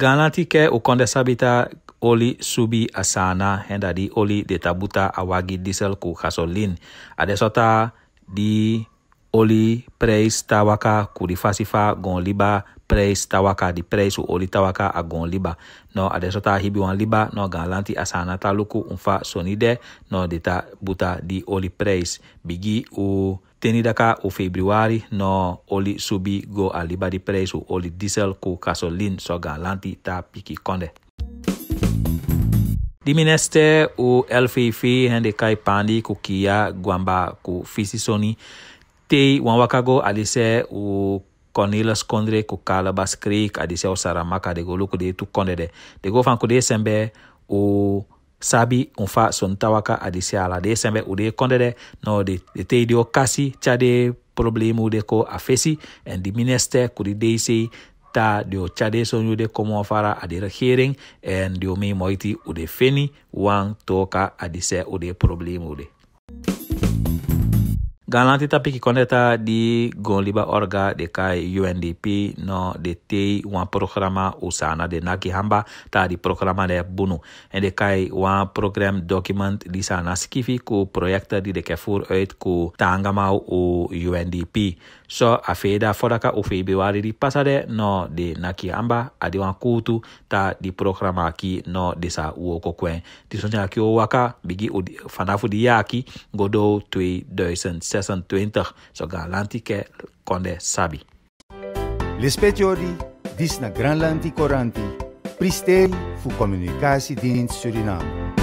Ganati ke ukonde sabita oli subi asana hendadi oli ditabuta awagi diesel ku gasolin. Ada sota di Oli preis taaka ko di fa fagon libaprs taaka deprs olitawaka agon liba.ò a adessoò ta hibe an liò galanti a saata locou un fa sonid dè nò deta buta de oliprs bigi o teniriaka o februari nò oli subi go a liba deprs o oli dissel cu casolin sò galanti ta piki kondè. Di ministè o LFIFI hende cai pandi ko qui a guamba go fisi soni. tei wan wakago a dese u cornelis kondre kukala baskrik a dese u saramaka dego luku de tu konde de dego fan de sembe u sabi un fa son tawaka a dese ala de sembe u de konde de no de, de tei di o kasi tya de problemu de ko a en di minister kuri deisei ta de o tyade so yu de komo fara a de regering en de o mi moiti u de feni wan toka a dese u de problemu de Galanti tapi ki koneta di Gonliba Orga de kai UNDP no de tei wan programa usana de naki hamba ta di programa de bunu en de kai wan program document di sana skifi ku proyekta di de kefur uit ku tangamau u UNDP. So afeda foraka u febiwari di pasade no de naki hamba adi wan kutu ta di programa ki no de sa uoko kwen. Di sonya ki waka bigi u fanafu di yaki godo 2007. 26 zoga lantike konde sabi. L'ispettjori dis na Granlandi Coranti, pristei fu Communicatiedienst Suriname.